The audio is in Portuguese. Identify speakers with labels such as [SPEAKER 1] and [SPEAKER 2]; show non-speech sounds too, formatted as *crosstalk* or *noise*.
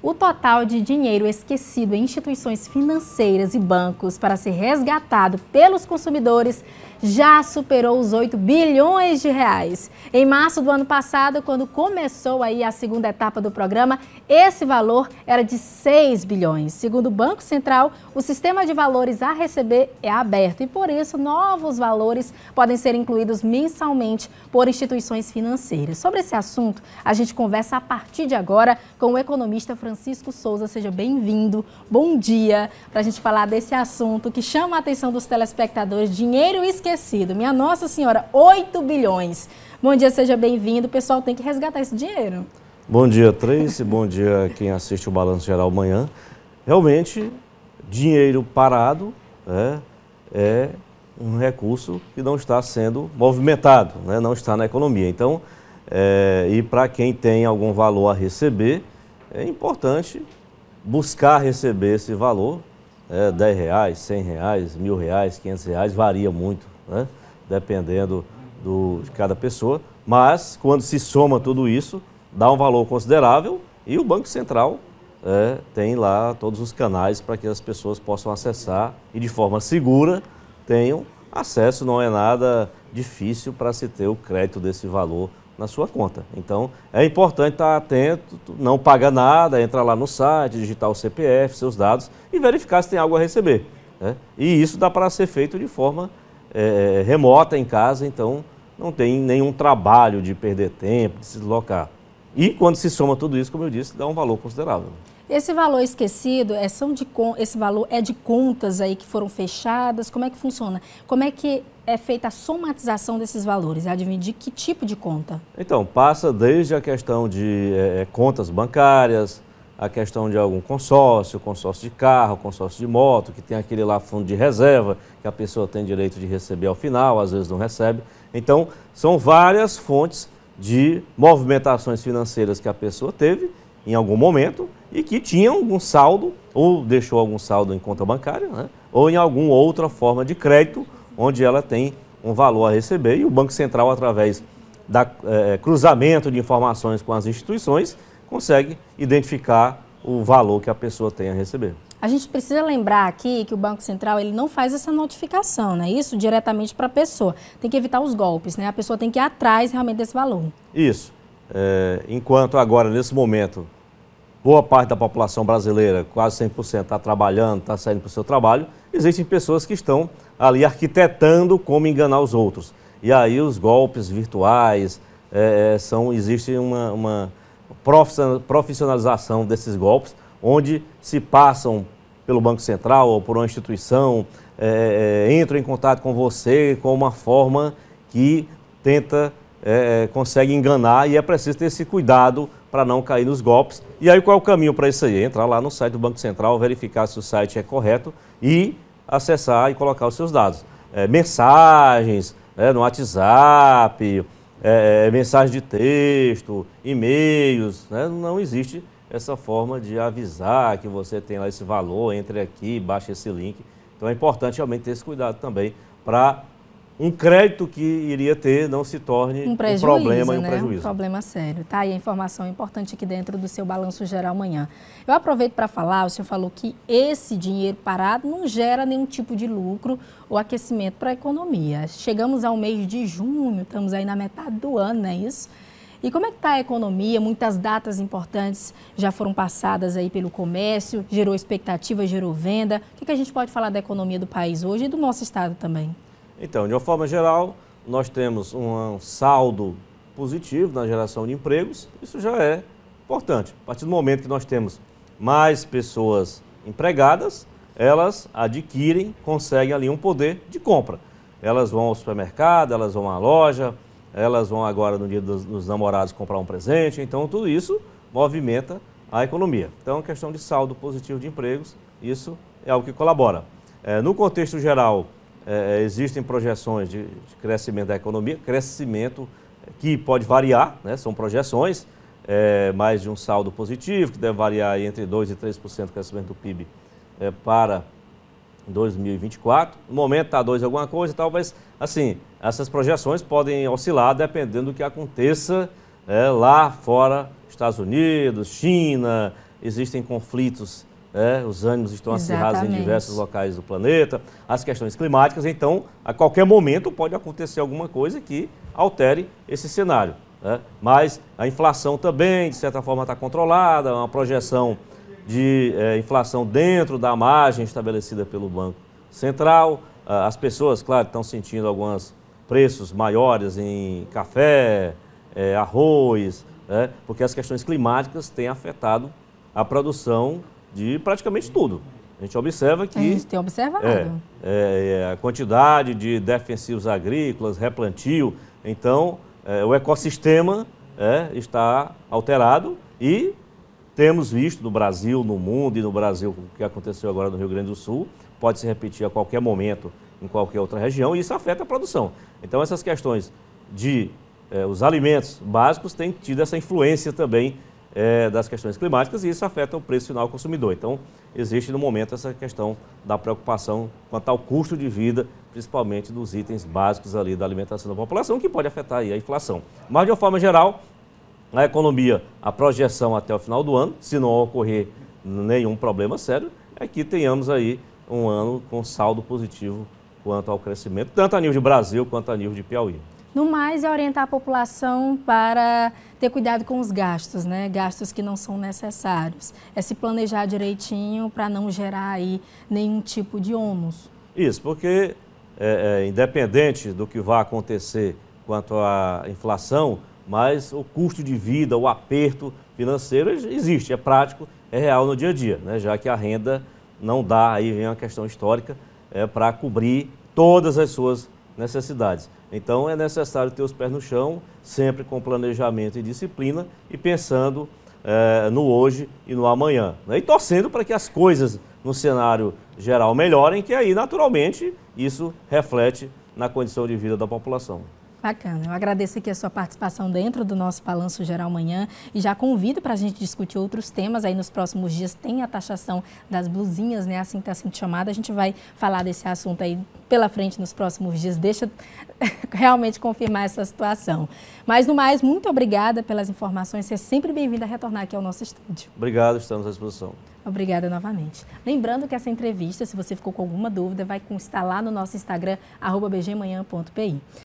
[SPEAKER 1] O total de dinheiro esquecido em instituições financeiras e bancos para ser resgatado pelos consumidores já superou os 8 bilhões de reais. Em março do ano passado, quando começou aí a segunda etapa do programa, esse valor era de 6 bilhões. Segundo o Banco Central, o sistema de valores a receber é aberto e por isso novos valores podem ser incluídos mensalmente por instituições financeiras. Sobre esse assunto, a gente conversa a partir de agora com o economista francês Francisco Souza. Seja bem-vindo. Bom dia para a gente falar desse assunto que chama a atenção dos telespectadores: dinheiro esquecido. Minha Nossa Senhora, 8 bilhões. Bom dia, seja bem-vindo. O pessoal tem que resgatar esse dinheiro.
[SPEAKER 2] Bom dia, Trace. Bom dia quem assiste o Balanço Geral amanhã. Realmente, dinheiro parado é, é um recurso que não está sendo movimentado, né? não está na economia. Então, é, e para quem tem algum valor a receber, é importante buscar receber esse valor, é, 10 reais, 100 reais, mil reais, 500 reais, varia muito, né? dependendo do, de cada pessoa, mas quando se soma tudo isso, dá um valor considerável e o Banco Central é, tem lá todos os canais para que as pessoas possam acessar e de forma segura tenham acesso, não é nada difícil para se ter o crédito desse valor na sua conta. Então, é importante estar atento, não pagar nada, entrar lá no site, digitar o CPF, seus dados e verificar se tem algo a receber. Né? E isso dá para ser feito de forma é, é, remota em casa, então não tem nenhum trabalho de perder tempo, de se deslocar. E quando se soma tudo isso, como eu disse, dá um valor considerável.
[SPEAKER 1] Esse valor esquecido é são de esse valor é de contas aí que foram fechadas. Como é que funciona? Como é que é feita a somatização desses valores? é de que tipo de conta?
[SPEAKER 2] Então passa desde a questão de é, é, contas bancárias, a questão de algum consórcio, consórcio de carro, consórcio de moto, que tem aquele lá fundo de reserva, que a pessoa tem direito de receber ao final, às vezes não recebe. Então, são várias fontes de movimentações financeiras que a pessoa teve em algum momento e que tinha algum saldo, ou deixou algum saldo em conta bancária, né? ou em alguma outra forma de crédito, onde ela tem um valor a receber e o Banco Central, através do é, eh, cruzamento de informações com as instituições, consegue identificar o valor que a pessoa tem a receber.
[SPEAKER 1] A gente precisa lembrar aqui que o Banco Central ele não faz essa notificação, né? Isso diretamente para a pessoa. Tem que evitar os golpes, né? A pessoa tem que ir atrás realmente desse valor.
[SPEAKER 2] Isso. É, enquanto agora, nesse momento, boa parte da população brasileira, quase 100%, está trabalhando, está saindo para o seu trabalho, existem pessoas que estão ali arquitetando como enganar os outros. E aí os golpes virtuais, é, é são, existe uma, uma profissionalização desses golpes, onde se passam pelo Banco Central ou por uma instituição, é, é entram em contato com você com uma forma que tenta, é, é consegue enganar e é preciso ter esse cuidado para não cair nos golpes. E aí qual é o caminho para isso aí? Entrar lá no site do Banco Central, verificar se o site é correto e acessar e colocar os seus dados. É, mensagens né, no WhatsApp, é, é de texto, e-mails, né, não existe essa forma de avisar que você tem lá esse valor, entre aqui, baixa esse link. Então é importante realmente ter esse cuidado também para um crédito que iria ter não se torne um, um problema né? e um né? prejuízo. Um
[SPEAKER 1] problema sério. Tá aí a informação importante aqui dentro do seu balanço geral amanhã. Eu aproveito para falar, o senhor falou que esse dinheiro parado não gera nenhum tipo de lucro ou aquecimento para a economia. Chegamos ao mês de junho, estamos aí na metade do ano, não é isso? E como é que está a economia? Muitas datas importantes já foram passadas aí pelo comércio, gerou expectativa, gerou venda. O que, que a gente pode falar da economia do país hoje e do nosso estado também?
[SPEAKER 2] Então, de uma forma geral, nós temos um saldo positivo na geração de empregos, isso já é importante. A partir do momento que nós temos mais pessoas empregadas, elas adquirem, conseguem ali um poder de compra. Elas vão ao supermercado, elas vão à loja, elas vão agora no dia dos, dos namorados comprar um presente, então tudo isso movimenta a economia. Então, é a questão de saldo positivo de empregos, isso é algo que colabora. É, no contexto geral, é, é, existem projeções de, de, crescimento da economia, crescimento que pode variar, né? são projeções, é, mais de um saldo positivo, que deve variar entre 2% e 3% do crescimento do PIB é, para 2024. No momento está 2 alguma coisa e tal, mas assim, essas projeções podem oscilar dependendo do que aconteça é, lá fora, Estados Unidos, China, existem conflitos é, os ânimos estão Exatamente. acirrados em diversos locais do planeta, as questões climáticas, então a qualquer momento pode acontecer alguma coisa que altere esse cenário. Né? Mas a inflação também, de certa forma, está controlada, uma projeção de é, inflação dentro da margem estabelecida pelo Banco Central. Ah, as pessoas, claro, estão sentindo alguns preços maiores em café, é, arroz, né? porque as questões climáticas têm afetado a produção de praticamente tudo. A gente observa que. A gente
[SPEAKER 1] tem observado. É,
[SPEAKER 2] é, é a quantidade de defensivos agrícolas, replantio. Então, é, o ecossistema é, está alterado e temos visto no Brasil, no mundo e no Brasil, o que aconteceu agora no Rio Grande do Sul, pode se repetir a qualquer momento em qualquer outra região e isso afeta a produção. Então, essas questões de é, os alimentos básicos têm tido essa influência também é, das questões climáticas e isso afeta o preço final ao consumidor. Então, existe no momento essa questão da preocupação quanto ao custo de vida, principalmente dos itens básicos ali da alimentação da população, que pode afetar aí a inflação. Mas, de uma forma geral, a economia, a projeção até o final do ano, se não ocorrer nenhum problema sério, é que tenhamos aí um ano com saldo positivo quanto ao crescimento, tanto a nível de Brasil quanto a nível de Piauí.
[SPEAKER 1] No mais, é orientar a população para ter cuidado com os gastos, né? gastos que não são necessários. É se planejar direitinho para não gerar aí nenhum tipo de ônus.
[SPEAKER 2] Isso, porque é, é, independente do que vá acontecer quanto à inflação, mas o custo de vida, o aperto financeiro existe, é prático, é real no dia a dia, né? já que a renda não dá, aí vem uma questão histórica, é, para cobrir todas as suas necessidades. Então é necessário ter os pés no chão, sempre com planejamento e disciplina e pensando é, no hoje e no amanhã. Né? E torcendo para que as coisas no cenário geral melhorem, que aí naturalmente isso reflete na condição de vida da população.
[SPEAKER 1] Bacana. Eu agradeço aqui a sua participação dentro do nosso Balanço Geral Manhã e já convido para a gente discutir outros temas aí nos próximos dias. Tem a taxação das blusinhas, né? Assim está sendo chamada. A gente vai falar desse assunto aí pela frente nos próximos dias. Deixa *laughs* realmente confirmar essa situação. Mas no mais, muito obrigada pelas informações. Você é sempre bem-vinda a retornar aqui ao nosso estúdio.
[SPEAKER 2] Obrigado, estamos à disposição.
[SPEAKER 1] Obrigada novamente. Lembrando que essa entrevista, se você ficou com alguma dúvida, vai constar lá no nosso Instagram, bgmanhã.pi.